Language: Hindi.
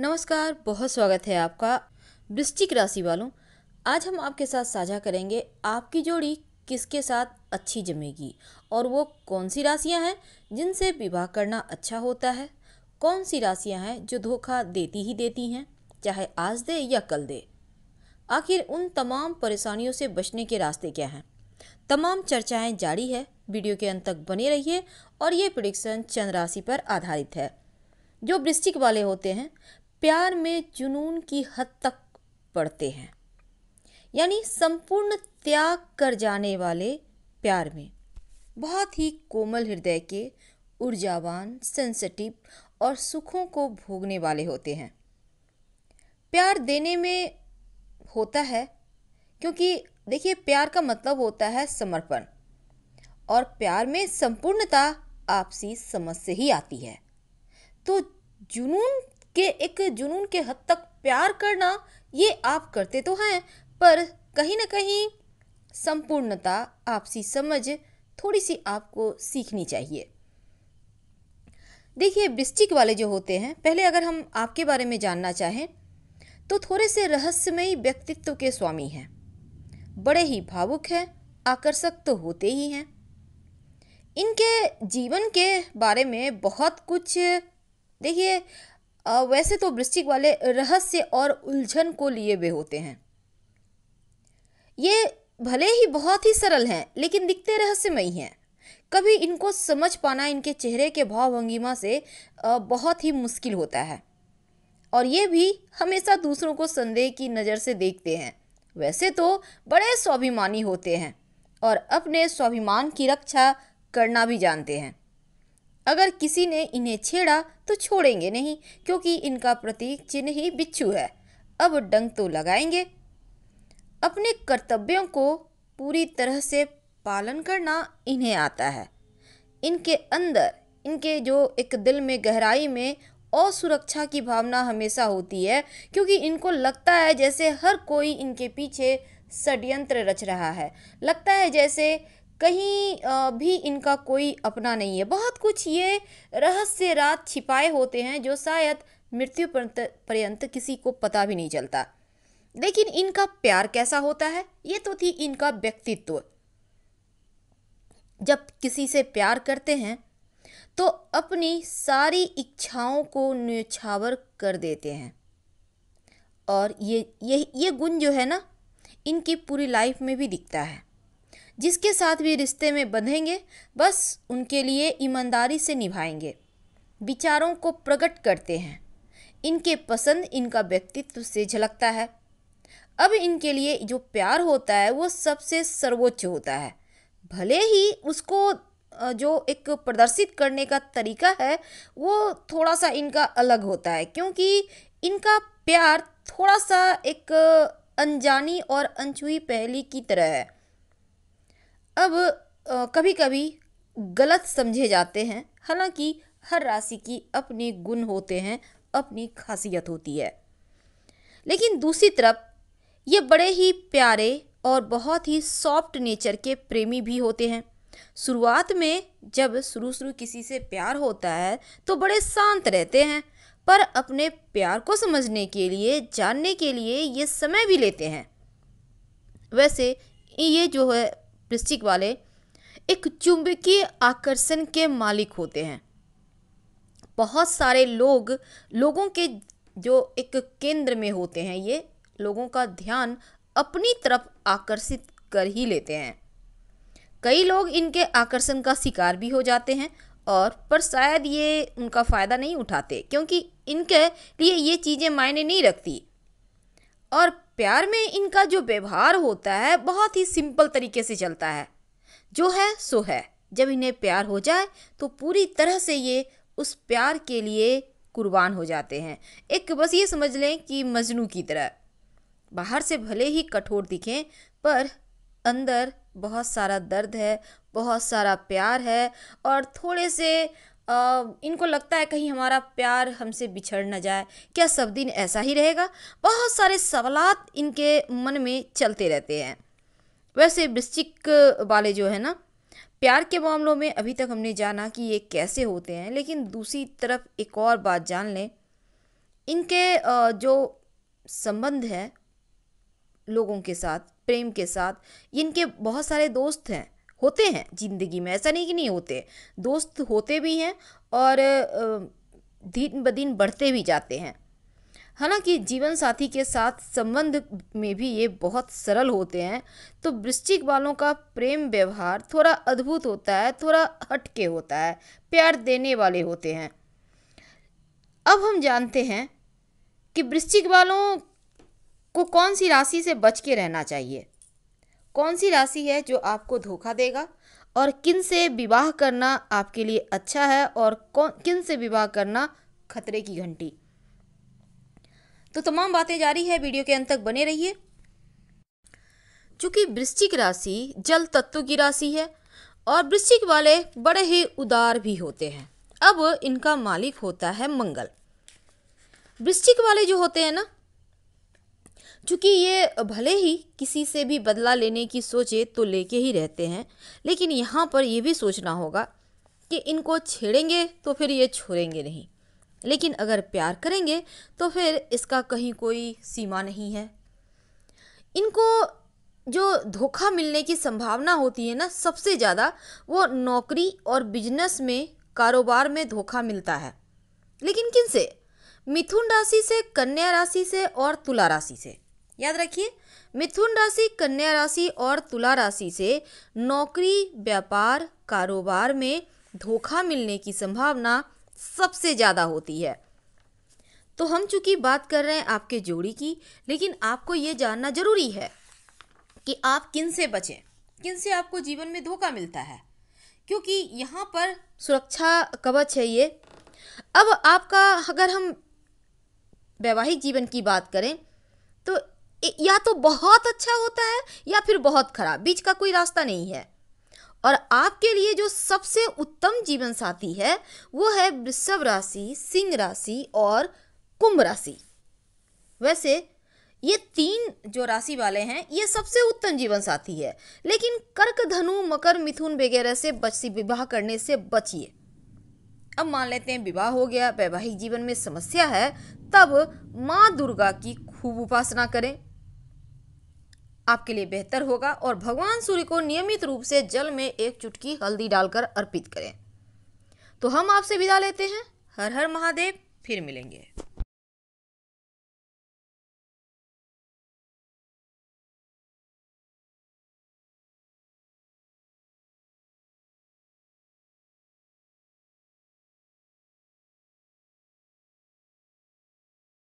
नमस्कार बहुत स्वागत है आपका वृश्चिक राशि वालों आज हम आपके साथ साझा करेंगे आपकी जोड़ी किसके साथ अच्छी जमेगी और वो कौन सी राशियां हैं जिनसे विवाह करना अच्छा होता है कौन सी राशियां हैं जो धोखा देती ही देती हैं चाहे आज दे या कल दे आखिर उन तमाम परेशानियों से बचने के रास्ते क्या हैं तमाम चर्चाएं जारी है वीडियो के अंत तक बने रहिए और ये प्रोडिक्शन चंद्र राशि पर आधारित है जो वृश्चिक वाले होते हैं प्यार में जुनून की हद तक बढ़ते हैं यानी संपूर्ण त्याग कर जाने वाले प्यार में बहुत ही कोमल हृदय के ऊर्जावान सेंसिटिव और सुखों को भोगने वाले होते हैं प्यार देने में होता है क्योंकि देखिए प्यार का मतलब होता है समर्पण और प्यार में संपूर्णता आपसी समझ से ही आती है तो जुनून के एक जुनून के हद तक प्यार करना ये आप करते तो हैं पर कहीं ना कहीं संपूर्णता आपसी समझ थोड़ी सी आपको सीखनी चाहिए देखिए वृश्चिक वाले जो होते हैं पहले अगर हम आपके बारे में जानना चाहें तो थोड़े से रहस्यमयी व्यक्तित्व के स्वामी हैं बड़े ही भावुक हैं आकर्षक तो होते ही हैं इनके जीवन के बारे में बहुत कुछ देखिए वैसे तो वृश्चिक वाले रहस्य और उलझन को लिए हुए होते हैं ये भले ही बहुत ही सरल हैं लेकिन दिखते रहस्यमयी हैं कभी इनको समझ पाना इनके चेहरे के भाव भंगिमा से बहुत ही मुश्किल होता है और ये भी हमेशा दूसरों को संदेह की नज़र से देखते हैं वैसे तो बड़े स्वाभिमानी होते हैं और अपने स्वाभिमान की रक्षा करना भी जानते हैं अगर किसी ने इन्हें छेड़ा तो छोड़ेंगे नहीं क्योंकि इनका प्रतीक चिन्ह ही बिच्छू है अब डंग तो लगाएंगे अपने कर्तव्यों को पूरी तरह से पालन करना इन्हें आता है इनके अंदर इनके जो एक दिल में गहराई में असुरक्षा की भावना हमेशा होती है क्योंकि इनको लगता है जैसे हर कोई इनके पीछे षड्यंत्र रच रहा है लगता है जैसे कहीं भी इनका कोई अपना नहीं है बहुत कुछ ये रहस्य रात छिपाए होते हैं जो शायद मृत्यु पर्यंत किसी को पता भी नहीं चलता लेकिन इनका प्यार कैसा होता है ये तो थी इनका व्यक्तित्व जब किसी से प्यार करते हैं तो अपनी सारी इच्छाओं को न्यौछावर कर देते हैं और ये ये ये गुण जो है ना इनकी पूरी लाइफ में भी दिखता है जिसके साथ भी रिश्ते में बंधेंगे बस उनके लिए ईमानदारी से निभाएंगे विचारों को प्रकट करते हैं इनके पसंद इनका व्यक्तित्व से झलकता है अब इनके लिए जो प्यार होता है वो सबसे सर्वोच्च होता है भले ही उसको जो एक प्रदर्शित करने का तरीका है वो थोड़ा सा इनका अलग होता है क्योंकि इनका प्यार थोड़ा सा एक अनजानी और अनछुई पहली की तरह है अब कभी कभी गलत समझे जाते हैं हालांकि हर राशि की अपने गुण होते हैं अपनी खासियत होती है लेकिन दूसरी तरफ ये बड़े ही प्यारे और बहुत ही सॉफ्ट नेचर के प्रेमी भी होते हैं शुरुआत में जब शुरू शुरू किसी से प्यार होता है तो बड़े शांत रहते हैं पर अपने प्यार को समझने के लिए जानने के लिए ये समय भी लेते हैं वैसे ये जो है प्लास्टिक वाले एक चुंबकीय आकर्षण के मालिक होते हैं बहुत सारे लोग लोगों के जो एक केंद्र में होते हैं ये लोगों का ध्यान अपनी तरफ आकर्षित कर ही लेते हैं कई लोग इनके आकर्षण का शिकार भी हो जाते हैं और पर शायद ये उनका फ़ायदा नहीं उठाते क्योंकि इनके लिए ये चीज़ें मायने नहीं रखती और प्यार में इनका जो व्यवहार होता है बहुत ही सिंपल तरीके से चलता है जो है सो है जब इन्हें प्यार हो जाए तो पूरी तरह से ये उस प्यार के लिए कुर्बान हो जाते हैं एक बस ये समझ लें कि मजनू की तरह बाहर से भले ही कठोर दिखें पर अंदर बहुत सारा दर्द है बहुत सारा प्यार है और थोड़े से इनको लगता है कहीं हमारा प्यार हमसे बिछड़ ना जाए क्या सब दिन ऐसा ही रहेगा बहुत सारे सवालत इनके मन में चलते रहते हैं वैसे वृश्चिक वाले जो है ना प्यार के मामलों में अभी तक हमने जाना कि ये कैसे होते हैं लेकिन दूसरी तरफ एक और बात जान लें इनके जो संबंध है लोगों के साथ प्रेम के साथ इनके बहुत सारे दोस्त हैं होते हैं ज़िंदगी में ऐसा नहीं कि नहीं होते दोस्त होते भी हैं और दिन ब दिन बढ़ते भी जाते हैं हालांकि जीवन साथी के साथ संबंध में भी ये बहुत सरल होते हैं तो वृश्चिक वालों का प्रेम व्यवहार थोड़ा अद्भुत होता है थोड़ा हटके होता है प्यार देने वाले होते हैं अब हम जानते हैं कि वृश्चिक वालों को कौन सी राशि से बच के रहना चाहिए कौन सी राशि है जो आपको धोखा देगा और किन से विवाह करना आपके लिए अच्छा है और कौन किन से विवाह करना खतरे की घंटी तो तमाम बातें जारी है वीडियो के अंत तक बने रहिए चूंकि वृश्चिक राशि जल तत्व की राशि है और वृश्चिक वाले बड़े ही उदार भी होते हैं अब इनका मालिक होता है मंगल वृश्चिक वाले जो होते हैं ना चूँकि ये भले ही किसी से भी बदला लेने की सोचे तो लेके ही रहते हैं लेकिन यहाँ पर ये भी सोचना होगा कि इनको छेड़ेंगे तो फिर ये छोड़ेंगे नहीं लेकिन अगर प्यार करेंगे तो फिर इसका कहीं कोई सीमा नहीं है इनको जो धोखा मिलने की संभावना होती है ना सबसे ज़्यादा वो नौकरी और बिजनेस में कारोबार में धोखा मिलता है लेकिन किन से मिथुन राशि से कन्या राशि से और तुला राशि से याद रखिए मिथुन राशि कन्या राशि और तुला राशि से नौकरी व्यापार कारोबार में धोखा मिलने की संभावना सबसे ज़्यादा होती है तो हम चूंकि बात कर रहे हैं आपके जोड़ी की लेकिन आपको ये जानना जरूरी है कि आप किन से बचें किन से आपको जीवन में धोखा मिलता है क्योंकि यहाँ पर सुरक्षा कवच है ये अब आपका अगर हम वैवाहिक जीवन की बात करें तो या तो बहुत अच्छा होता है या फिर बहुत खराब बीच का कोई रास्ता नहीं है और आपके लिए जो सबसे उत्तम जीवन साथी है वो है वृषभ राशि सिंह राशि और कुंभ राशि वैसे ये तीन जो राशि वाले हैं ये सबसे उत्तम जीवन साथी है लेकिन कर्क धनु मकर मिथुन वगैरह से बची विवाह करने से बचिए अब मान लेते हैं विवाह हो गया वैवाहिक जीवन में समस्या है तब माँ दुर्गा की खूब उपासना करें आपके लिए बेहतर होगा और भगवान सूर्य को नियमित रूप से जल में एक चुटकी हल्दी डालकर अर्पित करें तो हम आपसे विदा लेते हैं हर हर महादेव फिर मिलेंगे